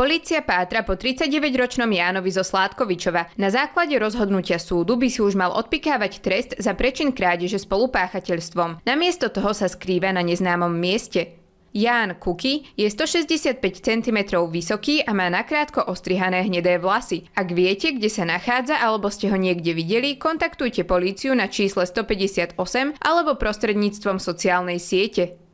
Polícia pátra po 39-ročnom Jánovi zo Sládkovičova. Na základe rozhodnutia súdu by si už mal odpikávať trest za prečin krádeže spolupáchateľstvom. Namiesto toho sa skrýva na neznámom mieste. Ján Kuky je 165 cm vysoký a má nakrátko ostrihané hnedé vlasy. Ak viete, kde sa nachádza alebo ste ho niekde videli, kontaktujte políciu na čísle 158 alebo prostredníctvom sociálnej siete.